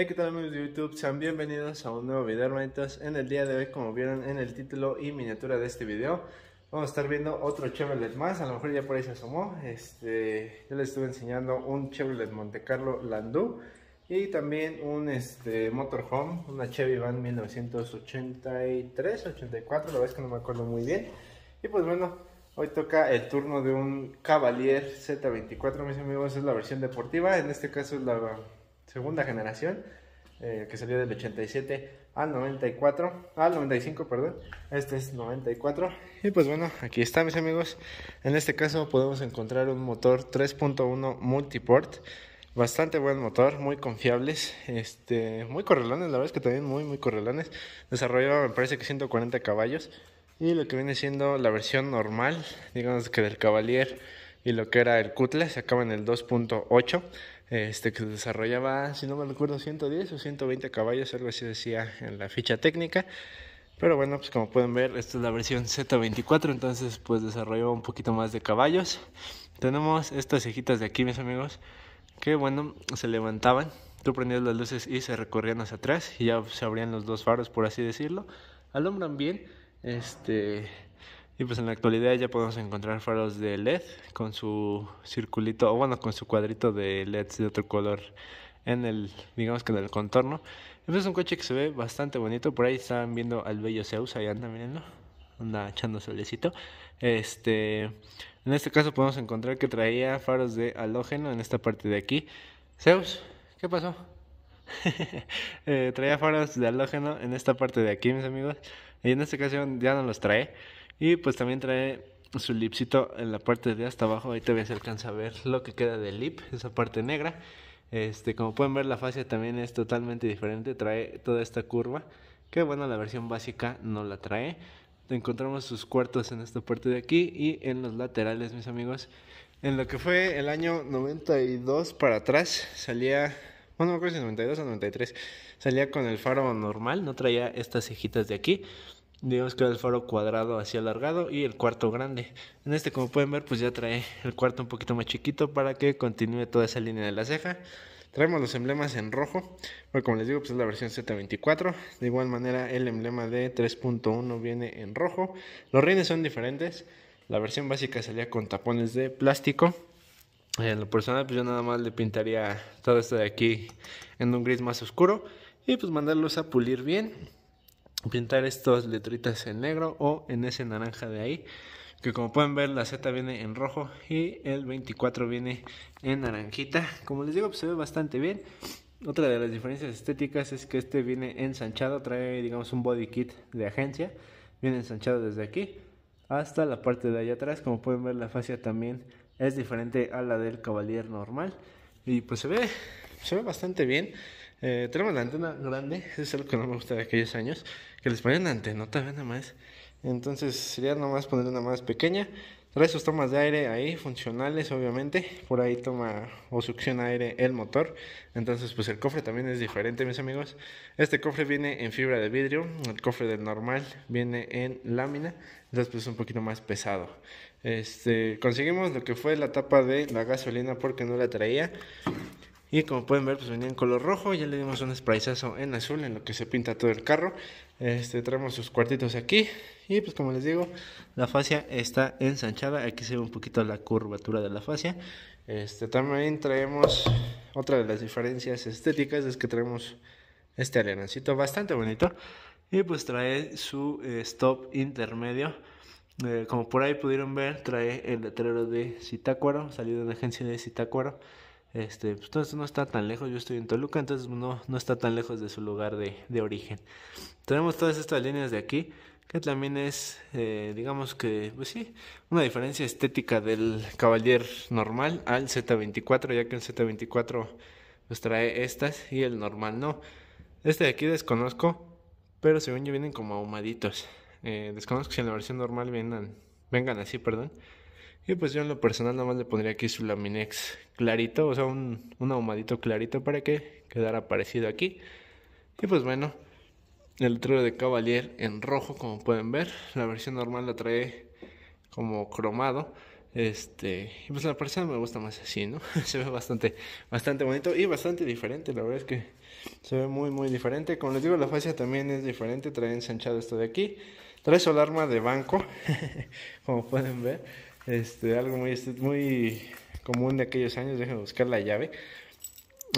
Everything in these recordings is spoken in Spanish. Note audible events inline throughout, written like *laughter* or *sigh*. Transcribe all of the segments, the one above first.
Hey, ¿qué tal amigos de YouTube? Sean bienvenidos a un nuevo video, hermanitos. En el día de hoy, como vieron en el título y miniatura de este video, vamos a estar viendo otro Chevrolet más. A lo mejor ya por ahí se asomó. Este, yo les estuve enseñando un Chevrolet Monte Carlo Landú y también un este, Motorhome, una Chevy Van 1983, 84, la verdad que no me acuerdo muy bien. Y pues bueno, Hoy toca el turno de un Cavalier Z24, mis amigos, es la versión deportiva, en este caso es la segunda generación, eh, que salió del 87 al 94, al 95, perdón. Este es 94. Y pues bueno, aquí está, mis amigos. En este caso podemos encontrar un motor 3.1 multiport. Bastante buen motor, muy confiables, este, muy correlones, la verdad es que también muy, muy correlones. desarrollado me parece que 140 caballos. Y lo que viene siendo la versión normal, digamos que del Cavalier y lo que era el Cutlass, acaba en el 2.8 este, que desarrollaba, si no me recuerdo, 110 o 120 caballos, algo así decía en la ficha técnica. Pero bueno, pues como pueden ver, esta es la versión Z24, entonces pues desarrolló un poquito más de caballos. Tenemos estas hijitas de aquí, mis amigos, que bueno, se levantaban, tú prendías las luces y se recorrían hacia atrás y ya se abrían los dos faros, por así decirlo. Alumbran bien, este y pues en la actualidad ya podemos encontrar faros de LED con su circulito, o bueno, con su cuadrito de LED de otro color en el, digamos que en el contorno. Entonces es un coche que se ve bastante bonito. Por ahí están viendo al bello Zeus, Ahí anda, mirenlo Anda echando solecito. Este, en este caso podemos encontrar que traía faros de halógeno en esta parte de aquí. Zeus, ¿qué pasó? *laughs* Eh, traía faros de halógeno en esta parte de aquí, mis amigos. Y en este caso ya no los trae. Y pues también trae su lipcito en la parte de hasta abajo. Ahí también se alcanza a ver lo que queda del lip, esa parte negra. Este, como pueden ver, la fascia también es totalmente diferente. Trae toda esta curva. Que bueno, la versión básica no la trae. Encontramos sus cuartos en esta parte de aquí y en los laterales, mis amigos. En lo que fue el año 92 para atrás, salía bueno, no me acuerdo si 92 o 93, salía con el faro normal, no traía estas cejitas de aquí. Digamos que era el faro cuadrado así alargado y el cuarto grande. En este, como pueden ver, pues ya trae el cuarto un poquito más chiquito para que continúe toda esa línea de la ceja. Traemos los emblemas en rojo, porque como les digo, pues es la versión Z24. De igual manera, el emblema de 3.1 viene en rojo. Los rines son diferentes. La versión básica salía con tapones de plástico. En lo personal, pues yo nada más le pintaría todo esto de aquí en un gris más oscuro. Y pues mandarlos a pulir bien pintar estas letritas en negro o en ese naranja de ahí que como pueden ver la Z viene en rojo y el 24 viene en naranjita como les digo pues, se ve bastante bien otra de las diferencias estéticas es que este viene ensanchado trae digamos un body kit de agencia viene ensanchado desde aquí hasta la parte de allá atrás como pueden ver la fascia también es diferente a la del Cavalier normal y pues se ve se ve bastante bien eh, tenemos la antena grande, eso es algo que no me gusta de aquellos años, que les ponían la antenota, nada más. Entonces sería nomás poner una más pequeña. Trae sus tomas de aire ahí, funcionales obviamente. Por ahí toma o succiona aire el motor. Entonces pues el cofre también es diferente mis amigos. Este cofre viene en fibra de vidrio. El cofre del normal viene en lámina. Entonces pues un poquito más pesado. Este, conseguimos lo que fue la tapa de la gasolina porque no la traía. Y como pueden ver, pues venía en color rojo. Ya le dimos un sprayzazo en azul en lo que se pinta todo el carro. Este, traemos sus cuartitos aquí. Y pues como les digo, la fascia está ensanchada. Aquí se ve un poquito la curvatura de la fascia. Este, también traemos otra de las diferencias estéticas es que traemos este alerancito bastante bonito. Y pues trae su eh, stop intermedio. Eh, como por ahí pudieron ver, trae el letrero de Citácuaro, salido de la agencia de Citácuaro. Este, entonces pues, no está tan lejos, yo estoy en Toluca, entonces pues, no, no está tan lejos de su lugar de, origen. Tenemos todas estas líneas de aquí, que también es, eh, digamos que, pues sí, una diferencia estética del caballer normal al Z24, ya que el Z24 nos pues, trae estas y el normal no. Este de aquí desconozco, pero según yo vienen como ahumaditos. Eh, desconozco si en la versión normal vengan, vengan así, perdón. Y pues yo en lo personal nada más le pondría aquí su laminex clarito, o sea, un, un ahumadito clarito para que quedara parecido aquí. Y pues bueno, el letrero de Cavalier en rojo, como pueden ver. La versión normal la trae como cromado. Este, y pues la persona me gusta más así, ¿no? *laughs* se ve bastante, bastante bonito y bastante diferente. La verdad es que se ve muy, muy diferente. Como les digo, la fascia también es diferente. Trae ensanchado esto de aquí. Trae su alarma de banco, *laughs* como pueden ver. Este, algo muy, este, muy común de aquellos años, déjenme buscar la llave.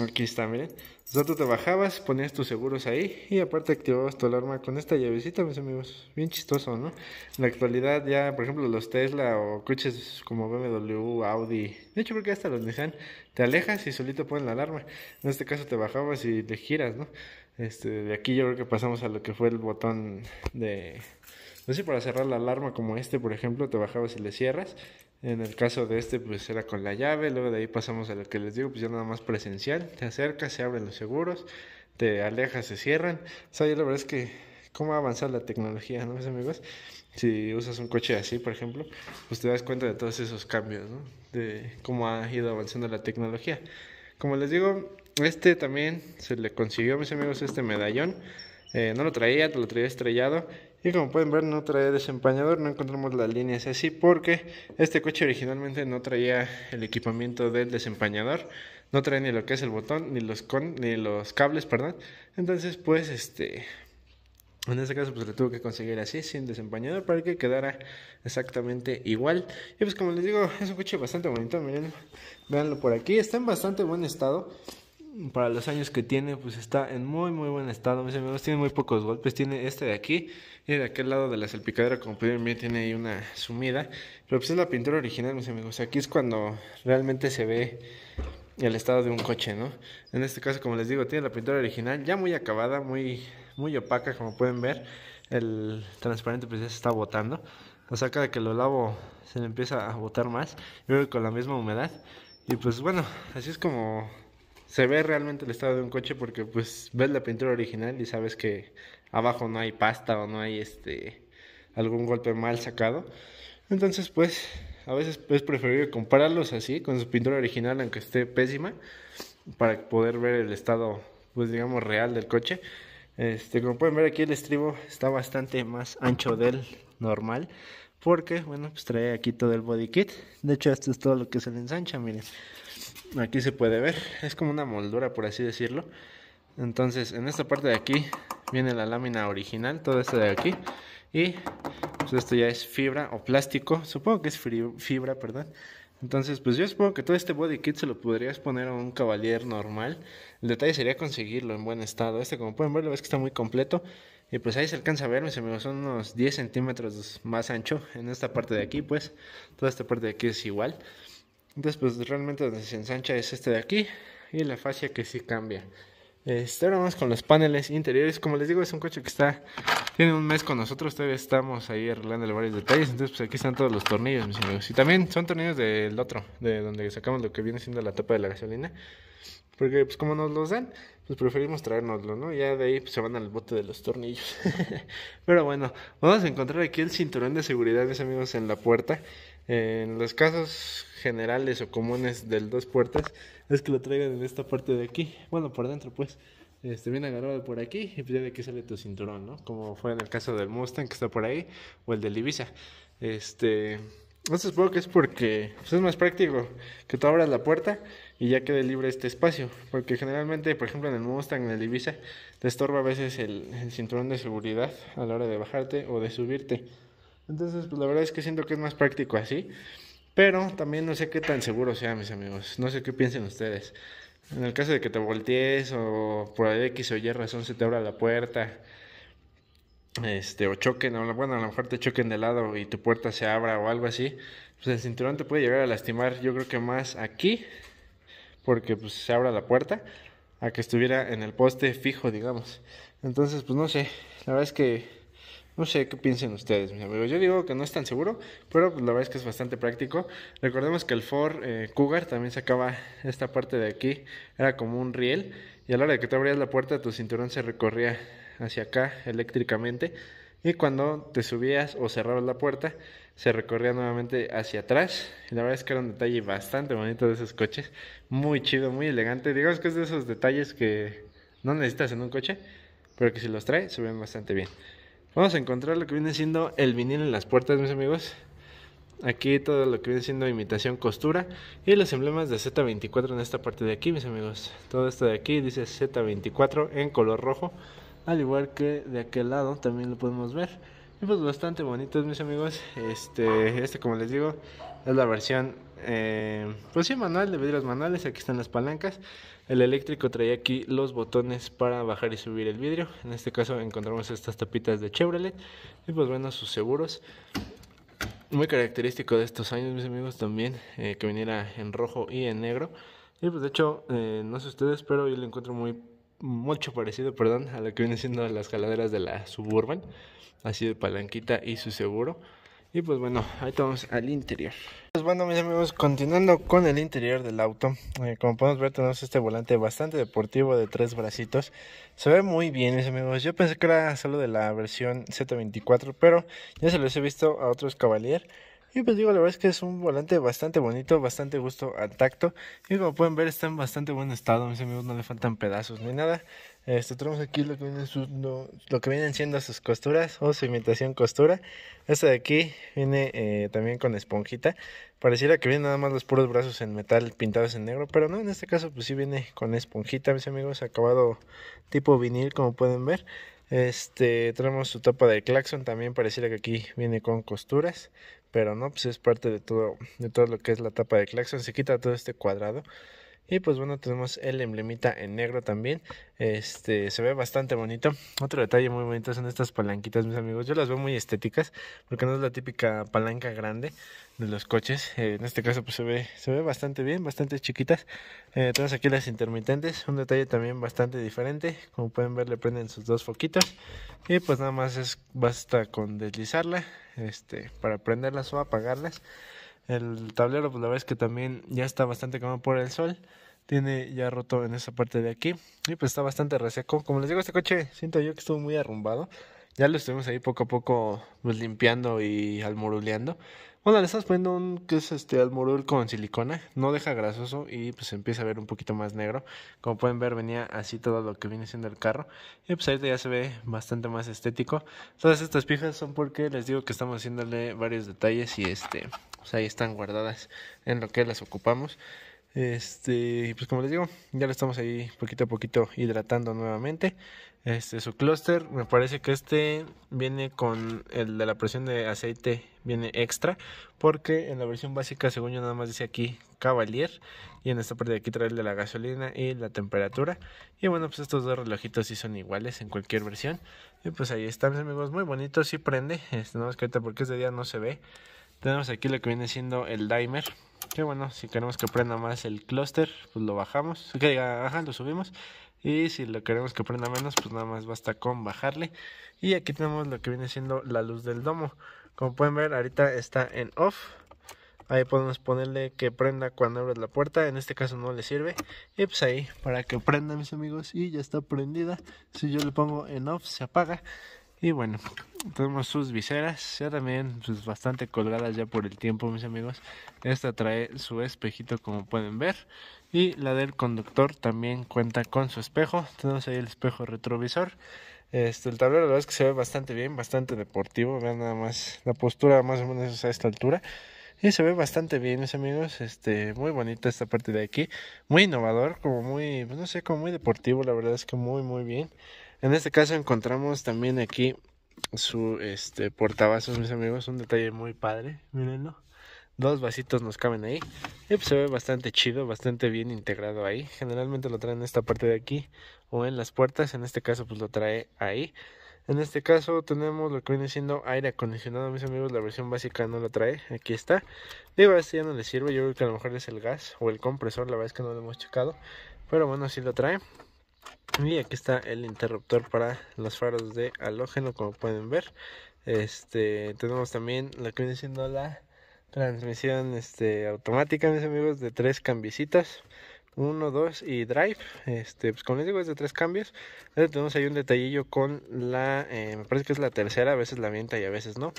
Aquí está, miren. Entonces tú te bajabas, ponías tus seguros ahí y aparte activabas tu alarma con esta llavecita, mis amigos. Bien chistoso, ¿no? En la actualidad ya, por ejemplo, los Tesla o coches como BMW, Audi, de hecho creo que hasta los Nissan, te alejas y solito ponen la alarma. En este caso te bajabas y le giras, ¿no? Este, de aquí yo creo que pasamos a lo que fue el botón de... No sé, para cerrar la alarma como este, por ejemplo, te bajabas y le cierras. En el caso de este, pues era con la llave. Luego de ahí pasamos a lo que les digo, pues ya nada más presencial. Te acercas, se abren los seguros, te alejas, se cierran. O sea, yo la verdad es que cómo avanzar la tecnología, ¿no, mis amigos? Si usas un coche así, por ejemplo, pues te das cuenta de todos esos cambios, ¿no? De cómo ha ido avanzando la tecnología. Como les digo, este también se le consiguió a mis amigos este medallón. Eh, no lo traía, lo traía estrellado. Y como pueden ver no trae desempañador, no encontramos las líneas así porque este coche originalmente no traía el equipamiento del desempañador. No trae ni lo que es el botón, ni los, con, ni los cables, perdón. Entonces pues este... En este caso pues lo tuve que conseguir así, sin desempañador, para que quedara exactamente igual. Y pues como les digo, es un coche bastante bonito, miren, véanlo por aquí, está en bastante buen estado para los años que tiene, pues está en muy, muy buen estado. Mis amigos, tiene muy pocos golpes. Tiene este de aquí y de aquel lado de la salpicadera, como pueden ver, tiene ahí una sumida. Pero pues es la pintura original, mis amigos. Aquí es cuando realmente se ve el estado de un coche, ¿no? En este caso, como les digo, tiene la pintura original ya muy acabada, muy, muy opaca, como pueden ver. El transparente pues ya se está botando. O sea, cada que lo lavo se le empieza a botar más. Y luego con la misma humedad. Y pues bueno, así es como se ve realmente el estado de un coche porque pues ves la pintura original y sabes que abajo no hay pasta o no hay este algún golpe mal sacado. Entonces, pues a veces es preferible compararlos así con su pintura original aunque esté pésima para poder ver el estado pues digamos real del coche. Este, como pueden ver aquí el estribo está bastante más ancho del normal porque bueno, pues trae aquí todo el body kit. De hecho, esto es todo lo que se le ensancha, miren. Aquí se puede ver, es como una moldura por así decirlo. Entonces en esta parte de aquí viene la lámina original, todo esto de aquí. Y pues, esto ya es fibra o plástico, supongo que es fibra, perdón. Entonces, pues yo supongo que todo este body kit se lo podrías poner a un caballero normal. El detalle sería conseguirlo en buen estado. Este, como pueden ver, lo ves que está muy completo. Y pues ahí se alcanza a ver, mis amigos, son unos 10 centímetros más ancho en esta parte de aquí, pues. Toda esta parte de aquí es igual. Después realmente donde se ensancha es este de aquí y la fascia que sí cambia. Este, ahora vamos con los paneles interiores. Como les digo, es un coche que está tiene un mes con nosotros. Todavía estamos ahí arreglando varios detalles. Entonces, pues aquí están todos los tornillos, mis amigos. Y también son tornillos del otro, de donde sacamos lo que viene siendo la tapa de la gasolina. Porque, pues, como nos los dan, pues preferimos traernoslo ¿no? Ya de ahí pues, se van al bote de los tornillos. *laughs* Pero bueno, vamos a encontrar aquí el cinturón de seguridad, mis amigos, en la puerta. En los casos generales o comunes del dos puertas es que lo traigan en esta parte de aquí, bueno, por dentro pues, este, viene agarrado por aquí y pues ya de aquí sale tu cinturón, ¿no? Como fue en el caso del Mustang que está por ahí o el del Ibiza. Este, entonces supongo que es porque pues, es más práctico que tú abras la puerta y ya quede libre este espacio. Porque generalmente, por ejemplo, en el Mustang, en el Ibiza, te estorba a veces el cinturón de seguridad a la hora de bajarte o de subirte. Entonces, pues la verdad es que siento que es más práctico así. Pero también no sé qué tan seguro sea, mis amigos. No sé qué piensen ustedes. En el caso de que te voltees o por X o Y razón se te abra la puerta. Este, o choquen, o bueno, a lo mejor te choquen de lado y tu puerta se abra o algo así. Pues el cinturón te puede llegar a lastimar, yo creo que más aquí, porque pues se abra la puerta, a que estuviera en el poste fijo, digamos. Entonces, pues no sé. La verdad es que no sé qué piensen ustedes, mis amigos. Yo digo que no es tan seguro, pero la verdad es que es bastante práctico. Recordemos que el Ford eh, Cougar también sacaba esta parte de aquí, era como un riel, y a la hora de que te abrías la puerta, tu cinturón se recorría hacia acá eléctricamente, y cuando te subías o cerrabas la puerta, se recorría nuevamente hacia atrás. Y la verdad es que era un detalle bastante bonito de esos coches, muy chido, muy elegante. Digamos que es de esos detalles que no necesitas en un coche, pero que si los trae, se ven bastante bien. Vamos a encontrar lo que viene siendo el vinil en las puertas, mis amigos. Aquí todo lo que viene siendo imitación costura y los emblemas de Z24 en esta parte de aquí, mis amigos. Todo esto de aquí dice Z24 en color rojo, al igual que de aquel lado también lo podemos ver. Y pues bastante bonitos, mis amigos. Este, este como les digo, es la versión, eh, pues sí, manual, de vidrios manuales. Aquí están las palancas. El eléctrico traía aquí los botones para bajar y subir el vidrio. En este caso encontramos estas tapitas de Chevrolet y pues bueno, sus seguros. Muy característico de estos años, mis amigos, también eh, que viniera en rojo y en negro. Y pues de hecho, eh, no sé ustedes, pero yo lo encuentro muy mucho parecido, perdón, a lo que vienen siendo las caladeras de la Suburban, así de palanquita y su seguro. Y pues bueno, ahí estamos al interior. Pues bueno, mis amigos, continuando con el interior del auto. Eh, como podemos ver, tenemos este volante bastante deportivo de tres bracitos. Se ve muy bien, mis amigos. Yo pensé que era solo de la versión Z24, pero ya se los he visto a otros Cavalier. Y pues digo, la verdad es que es un volante bastante bonito, bastante gusto al tacto. Y como pueden ver, está en bastante buen estado, mis amigos, no le faltan pedazos ni nada. Este, tenemos aquí lo que, vienen su lo, que vienen siendo sus costuras o su imitación costura. Esta de aquí viene eh, también con esponjita. Pareciera que vienen nada más los puros brazos en metal pintados en negro, pero no, en este caso pues sí viene con esponjita, mis amigos, acabado tipo vinil como pueden ver. Este, tenemos su tapa de claxon, también pareciera que aquí viene con costuras, pero no, pues es parte de todo, de todo lo que es la tapa de claxon, se quita todo este cuadrado. Y pues bueno, tenemos el emblemita en negro también. Este se ve bastante bonito. Otro detalle muy bonito son estas palanquitas, mis amigos. Yo las veo muy estéticas, porque no es la típica palanca grande de los coches. Eh, en este caso, pues se ve, se ve bastante bien, bastante chiquitas. Eh, tenemos aquí las intermitentes, un detalle también bastante diferente. Como pueden ver, le prenden sus dos foquitos. Y pues nada más es basta con deslizarla este, para prenderlas o apagarlas. El tablero, pues la verdad es que también ya está bastante quemado por el sol. Tiene ya roto en esa parte de aquí. Y pues está bastante reseco. Como les digo, este coche siento yo que estuvo muy arrumbado. Ya lo estuvimos ahí poco a poco pues, limpiando y almoruleando. Bueno, le estamos poniendo un que es este almorul con silicona, no deja grasoso y pues empieza a ver un poquito más negro. Como pueden ver, venía así todo lo que viene siendo el carro y pues ahorita ya se ve bastante más estético. Todas estas pijas son porque les digo que estamos haciéndole varios detalles y este pues, ahí están guardadas en lo que las ocupamos. Este, pues como les digo, ya lo estamos ahí poquito a poquito hidratando nuevamente. Este, su clúster, me parece que este viene con el de la presión de aceite, viene extra, porque en la versión básica, según yo, nada más dice aquí Cavalier, y en esta parte de aquí trae el de la gasolina y la temperatura. Y bueno, pues estos dos relojitos sí son iguales en cualquier versión. Y pues ahí están, amigos, muy bonitos, sí prende, este, nada más que ahorita porque es de día no se ve. Tenemos aquí lo que viene siendo el dimer. Que bueno, si queremos que prenda más el clúster, pues lo bajamos. Que diga, ajá, lo subimos. Y si lo queremos que prenda menos, pues nada más basta con bajarle. Y aquí tenemos lo que viene siendo la luz del domo. Como pueden ver, ahorita está en off. Ahí podemos ponerle que prenda cuando abres la puerta. En este caso no le sirve. Y pues ahí, para que prenda, mis amigos. Y ya está prendida. Si yo le pongo en off, se apaga. Y bueno, tenemos *clears throat* sus viseras, ya también sus pues, bastante colgadas ya por el tiempo, mis amigos. Esta trae su espejito como pueden ver. Y la del conductor también cuenta con su espejo. Tenemos ahí el espejo retrovisor. Este, el tablero la verdad es que se ve bastante bien, bastante deportivo. Vean nada más la postura más o menos a esta altura. Y se ve bastante bien, mis amigos. Este, muy bonita esta parte de aquí. Muy innovador, como muy, pues, no sé, como muy deportivo. La verdad es que muy, muy bien. En este caso encontramos también aquí su este portavasos, mis amigos. Un detalle muy padre, mirenlo, Dos vasitos nos caben ahí. Y pues se ve bastante chido, bastante bien integrado ahí. Generalmente lo traen en esta parte de aquí o en las puertas. En este caso pues lo trae ahí. En este caso tenemos lo que viene siendo aire acondicionado, mis amigos, la versión básica no lo trae, aquí está. Digo, este ya no le sirve, yo creo que a lo mejor es el gas o el compresor, la verdad es que no lo hemos checado, pero bueno, sí lo trae y aquí está el interruptor para los faros de halógeno como pueden ver este tenemos también lo que viene siendo la transmisión este automática mis amigos de tres cambisitas uno, dos y drive. Este, pues como les digo, es de tres cambios. tenemos ahí un detallillo con la. Eh, me parece que es la tercera, a veces la mienta y a veces no.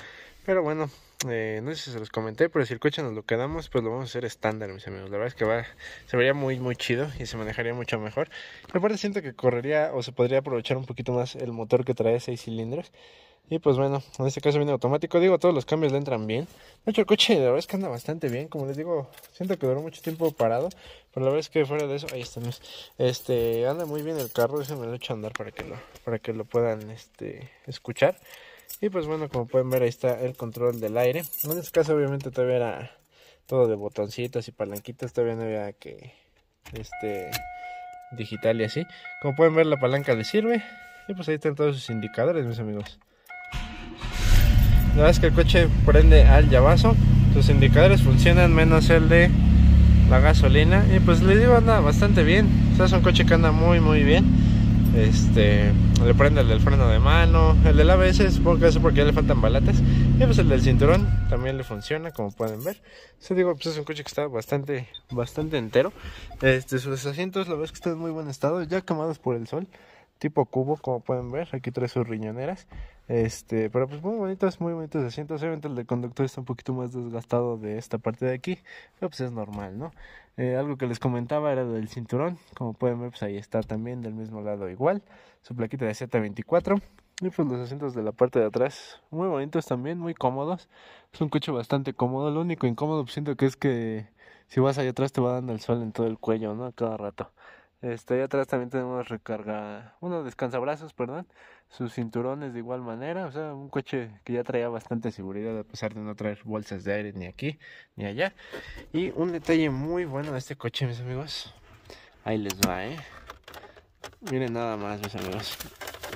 Pero bueno, eh, no sé si se los comenté, pero si el coche nos lo quedamos, pues lo vamos a hacer estándar, mis amigos. La verdad es que va, se vería muy, muy chido y se manejaría mucho mejor. pero aparte siento que correría o se podría aprovechar un poquito más el motor que trae seis cilindros. Y pues bueno, en este caso viene automático. Digo, todos los cambios le entran bien. De hecho, el coche la verdad es que anda bastante bien. Como les digo, siento que duró mucho tiempo parado. Pero la verdad es que fuera de eso, ahí estamos. Este, anda muy bien el carro. Déjenme lo echo a andar para que lo, para que lo puedan este, escuchar. Y pues bueno, como pueden ver ahí está el control del aire. En este caso obviamente todavía era todo de botoncitos y palanquitas, todavía no había que este digital y así. Como pueden ver la palanca le sirve. Y pues ahí están todos sus indicadores, mis amigos. La verdad es que el coche prende al llavazo. Sus indicadores funcionan menos el de la gasolina. Y pues les digo anda bastante bien. O sea, es un coche que anda muy muy bien este, le prende el del freno de mano. El del ABS supongo que eso porque ya le faltan balatas. Y pues el del cinturón también le funciona, como pueden ver. se digo, pues es un coche que está bastante, bastante entero. Este, sus asientos, la verdad que están en muy buen estado, ya quemados por el sol. Tipo cubo, como pueden ver. Aquí trae sus riñoneras. Este, pero pues muy bonitos, muy bonitos asientos. Obviamente el del conductor está un poquito más desgastado de esta parte de aquí, pero pues es normal, ¿no? Eh, algo que les comentaba era del cinturón, como pueden ver, pues ahí está también del mismo lado igual, su plaquita de Z24. Y pues los asientos de la parte de atrás, muy bonitos también, muy cómodos. Es un coche bastante cómodo, lo único incómodo pues siento que es que si vas allá atrás te va dando el sol en todo el cuello, ¿no? cada rato. Este, allá atrás también tenemos recarga, unos descansabrazos, perdón sus cinturones de igual manera, o sea, un coche que ya traía bastante seguridad a pesar de no traer bolsas de aire ni aquí ni allá. Y un detalle muy bueno de este coche, mis amigos. Ahí les va, eh. Miren nada más, mis amigos.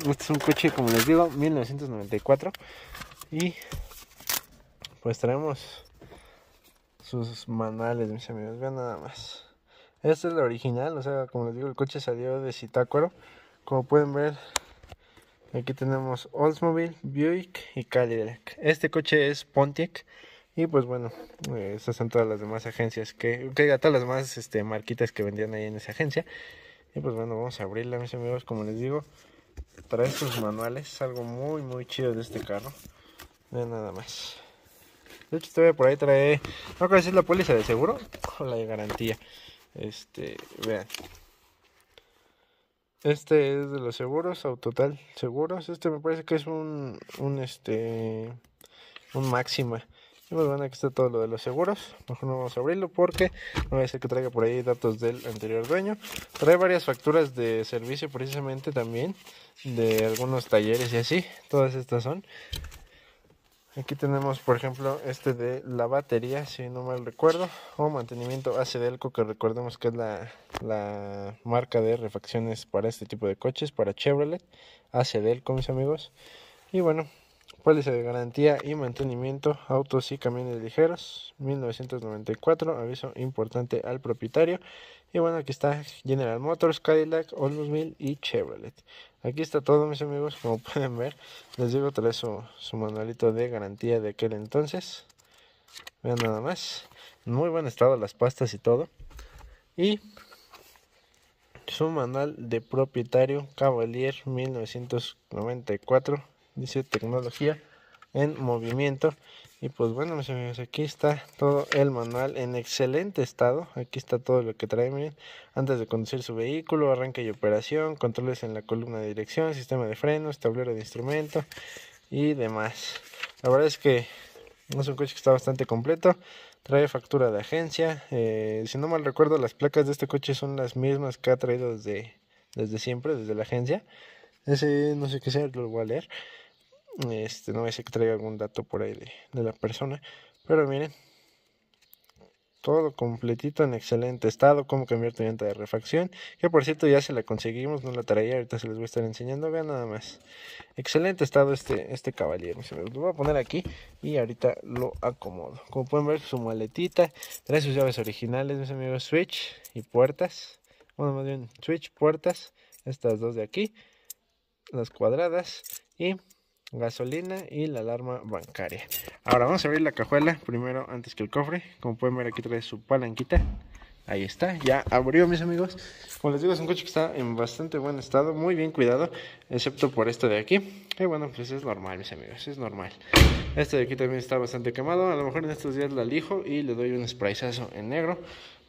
Este es un coche, como les digo, 1994 y pues traemos sus manuales, mis amigos. Vean nada más. Este es el original, o sea, como les digo, el coche salió de Citácuaro. Como pueden ver, Aquí tenemos Oldsmobile, Buick y Cadillac. Este coche es Pontiac. Y pues bueno, eh, Estas son todas las demás agencias que, que todas las más este, marquitas que vendían ahí en esa agencia. Y pues bueno, vamos a abrirla, mis amigos. Como les digo, trae sus manuales. Algo muy, muy chido de este carro. Vean nada más. De hecho, todavía por ahí trae, no creo que es la póliza de seguro o la de garantía. Este, vean, este es de los seguros, Autotal Seguros. Este me parece que es un, un este, un máxima. Y bueno, aquí está todo lo de los seguros. Mejor no vamos a abrirlo porque no voy a decir que traiga por ahí datos del anterior dueño. Trae varias facturas de servicio precisamente también. De algunos talleres y así. Todas estas son. Aquí tenemos, por ejemplo, este de la batería, si no mal recuerdo, o mantenimiento ACDELCO, que recordemos que es la, marca de refacciones para este tipo de coches, para Chevrolet, ACDELCO, mis amigos. Y bueno, póliza de garantía y mantenimiento, autos y camiones ligeros, 1994, aviso importante al propietario. Y bueno, aquí está General Motors, Cadillac, Oldsmobile y Chevrolet. Aquí está todo, mis amigos. Como *laughs* pueden ver, les digo, trae su, su manualito de garantía de aquel entonces. Vean nada más. Muy buen estado las pastas y todo. Y su manual de propietario Cavalier 1994. Dice tecnología en movimiento. Y pues bueno, mis amigos, aquí está todo el manual en excelente estado. Aquí está todo lo que trae, miren. Antes de conducir su vehículo, arranque y operación, controles en la columna de dirección, sistema de frenos, tablero de instrumento y demás. La verdad es que es un coche que está bastante completo. Trae factura de agencia. Eh, si no mal recuerdo, las placas de este coche son las mismas que ha traído desde, desde siempre, desde la agencia. Ese no sé qué sea, lo voy a leer. Este, no me sé que traiga algún dato por ahí de, la persona. Pero miren, todo completito en excelente estado, cómo cambiar tu llanta de refacción, que por cierto ya se la conseguimos, no la traía, ahorita se les voy a estar enseñando, vean nada más. Excelente estado este, este caballero, se lo voy a poner aquí y ahorita lo acomodo. Como pueden ver su maletita, trae sus llaves originales, mis amigos, switch y puertas, bueno más bien switch, puertas, estas dos de aquí, las cuadradas y gasolina y la alarma bancaria. Ahora vamos a abrir la cajuela primero antes que el cofre. Como pueden ver aquí trae su palanquita. Ahí está, ya abrió mis amigos. Como les digo, es un coche que está en bastante buen estado, muy bien cuidado, excepto por esto de aquí. y bueno, pues es normal mis amigos, es normal. Este de aquí también está bastante quemado, a lo mejor en estos días la lijo y le doy un sprayazo en negro.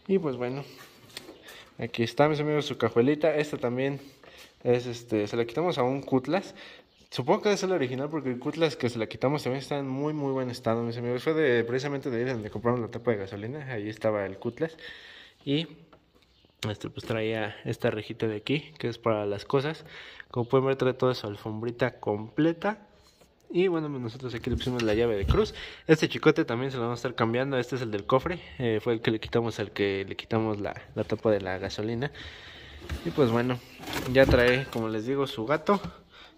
Y pues bueno, aquí está mis amigos su cajuelita. Esta también es este, se la quitamos a un cutlass Supongo que es el original porque el cutlas que se la quitamos también está en muy, muy buen estado, mis amigos. Fue precisamente de ahí donde compramos la tapa de gasolina. Ahí estaba el cutlass. Y este, pues traía esta rejita de aquí, que es para las cosas. Como pueden ver, trae toda su alfombrita completa. Y bueno, nosotros aquí le pusimos la llave de cruz. Este chicote también se lo vamos a estar cambiando. Este es el del cofre. Eh, fue el que le quitamos, al que le quitamos la, la tapa de la gasolina. Y pues bueno, ya trae, como les digo, su gato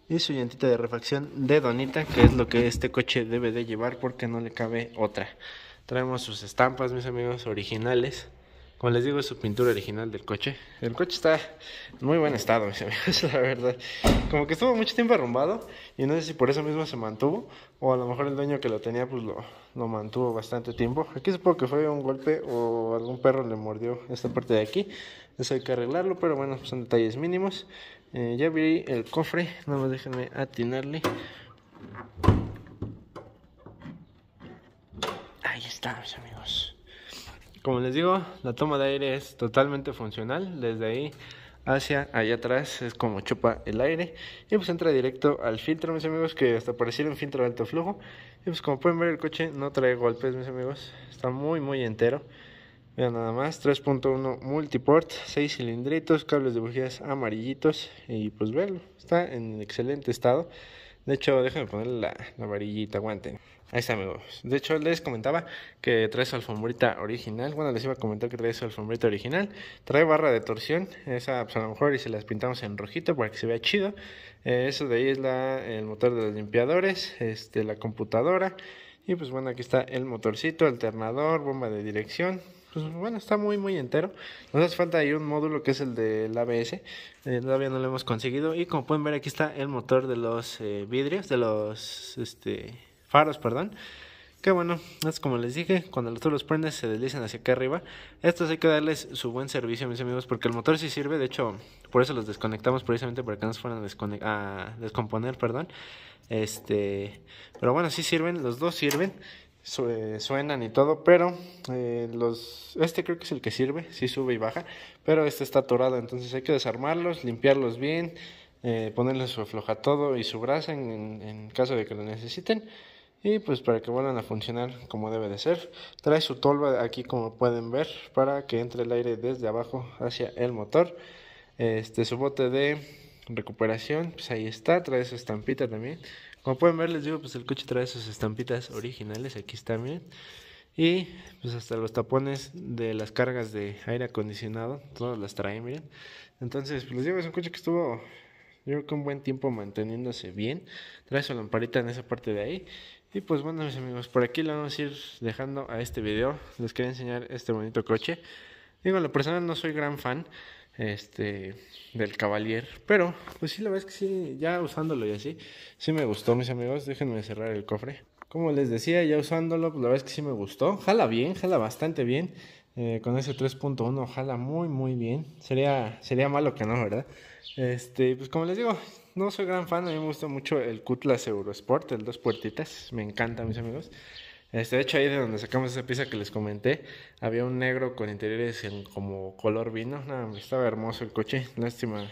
y su llantita de refacción de Donita, que es lo que este coche debe de llevar porque no le cabe otra. Traemos sus estampas, mis amigos, originales. Como les digo, es su pintura original del coche. El coche está en muy buen estado, mis amigos, *laughs* la verdad. Como que estuvo mucho tiempo arrumbado y no sé si por eso mismo se mantuvo o a lo mejor el dueño que lo tenía pues lo, lo mantuvo bastante tiempo. Aquí supongo que fue un golpe o algún perro le mordió esta parte de aquí. Eso hay que arreglarlo, pero bueno, son detalles mínimos. Eh, ya vi el cofre, nada más déjenme atinarle. Ahí está, mis amigos. Como les digo, la toma de aire es totalmente funcional. Desde ahí hacia allá atrás es como chupa el aire y pues entra directo al filtro mis amigos que hasta pareciera un filtro de alto flujo y pues como pueden ver el coche no trae golpes mis amigos, está muy muy entero. Vean nada más, 3.1 multiport, 6 cilindritos, cables de bujías amarillitos y pues verlo, está en excelente estado. De hecho, déjenme ponerle la, la varillita, aguanten. Ahí está, amigos. De hecho, les comentaba que trae su alfombrita original. Bueno, les iba a comentar que trae su alfombrita original. Trae barra de torsión. Esa, pues, a lo mejor, y se las pintamos en rojito para que se vea chido. Eh, eso de ahí es el motor de los limpiadores, este, la computadora. Y pues bueno, aquí está el motorcito, alternador, bomba de dirección. Pues bueno, está muy, muy entero. Nos hace falta ahí un módulo que es el del ABS. Eh, todavía no lo hemos conseguido. Y como pueden ver, aquí está el motor de los eh, vidrios, de los, este, faros, perdón. Que bueno, es como les dije, cuando tú los prendes se deslizan hacia acá arriba. Estos hay que darles su buen servicio, mis amigos, porque el motor sí sirve. De hecho, por eso los desconectamos precisamente para que no se fueran a, descomponer, perdón. Este, pero bueno, sí sirven, los dos sirven, eh, suenan y todo, pero eh, este creo que es el que sirve, sí sube y baja, pero este está atorado, entonces hay que desarmarlos, limpiarlos bien, ponerle eh, ponerles su afloja todo y su brazo en caso de que lo necesiten y pues para que vuelvan a funcionar como debe de ser. Trae su tolva aquí como pueden ver para que entre el aire desde abajo hacia el motor. Este su bote de recuperación, pues ahí está, trae su estampita también. Como pueden ver, les digo, pues el coche trae sus estampitas originales, aquí está bien. Y pues hasta los tapones de las cargas de aire acondicionado, todas las traen, miren. Entonces, pues les digo, es un coche que estuvo yo creo que un buen tiempo manteniéndose bien. Trae su lamparita en esa parte de ahí. Y pues bueno, mis amigos, por aquí lo vamos a ir dejando a este video. Les quería enseñar este bonito coche. Digo, la persona no soy gran fan este del Cavalier, pero pues sí, la verdad es que sí, ya usándolo y así, sí me gustó, mis amigos. Déjenme cerrar el cofre. Como les decía, ya usándolo, pues la verdad es que sí me gustó. Jala bien, jala bastante bien. Eh, con ese 3.1 jala muy, muy bien. Sería, sería malo que no, ¿verdad? Este, pues como les digo, no soy gran fan, a mí me gusta mucho el Cutlass Eurosport, el dos puertitas, me encanta, mis amigos. Este, de hecho, ahí de donde sacamos esa pieza que les comenté, había un negro con interiores en como color vino. Nada, estaba hermoso el coche. Lástima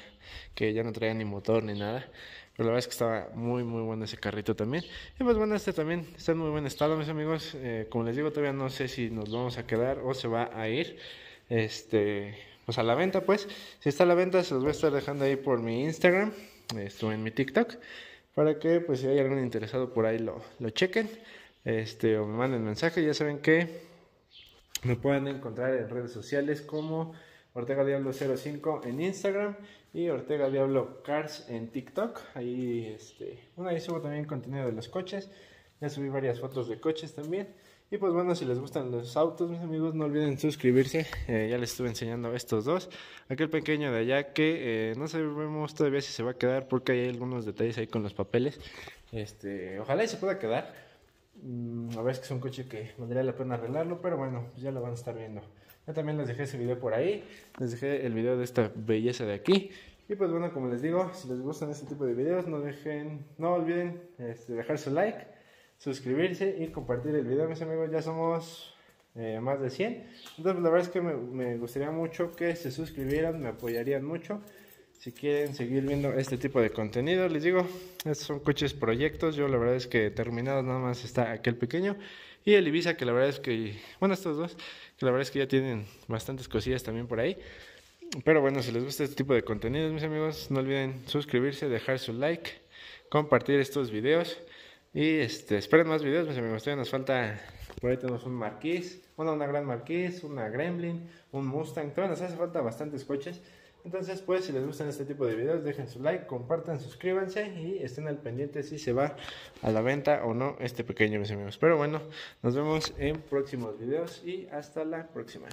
que ya no traía ni motor ni nada. Pero la verdad es que estaba muy, muy bueno ese carrito también. Y pues bueno, este también está en muy buen estado, mis amigos. Eh, como les digo, todavía no sé si nos vamos a quedar o se va a ir. Este, pues a la venta, pues. Si está a la venta, se los voy a estar dejando ahí por mi Instagram esto en mi TikTok, para que pues si hay algún interesado por ahí lo, lo chequen, este, o me manden mensaje, ya saben que me pueden encontrar en redes sociales como Ortega Diablo 05 en Instagram y Ortega Diablo Cars en TikTok. Ahí, este, bueno, ahí subo también contenido de los coches. Ya subí varias fotos de coches también. Y pues bueno, si les gustan los autos, mis amigos, no olviden suscribirse. Eh, ya les estuve enseñando estos dos. Aquel pequeño de allá que eh, no sabemos todavía si se va a quedar porque hay algunos detalles ahí con los papeles. Este, ojalá y se pueda quedar. Mm, a ver, es que es un coche que valdría la pena arreglarlo, pero bueno, pues ya lo van a estar viendo. ya también les dejé ese video por ahí. Les dejé el video de esta belleza de aquí. Y pues bueno, como les digo, si les gustan este tipo de videos, no dejen, no olviden este, dejar su like suscribirse y compartir el video, mis amigos. Ya somos eh, más de 100. Entonces, la verdad es que me, me, gustaría mucho que se suscribieran, me apoyarían mucho. Si quieren seguir viendo este tipo de contenido, les digo, estos son coches proyectos. Yo la verdad es que terminados nada más está aquel pequeño. Y el Ibiza, que la verdad es que, bueno, estos dos, que la verdad es que ya tienen bastantes cosillas también por ahí. Pero bueno, si les gusta este tipo de contenidos, mis amigos, no olviden suscribirse, dejar su like, compartir estos videos. Y este, esperen más videos, mis amigos. Todavía nos falta. Por ahí tenemos un Marqués, bueno, una Gran Marqués, una Gremlin, un Mustang. Todavía nos hace falta bastantes coches. Entonces, pues, si les gustan este tipo de videos, dejen su like, compartan, suscríbanse y estén al pendiente si se va a la venta o no este pequeño, mis amigos. Pero bueno, nos vemos en próximos videos y hasta la próxima.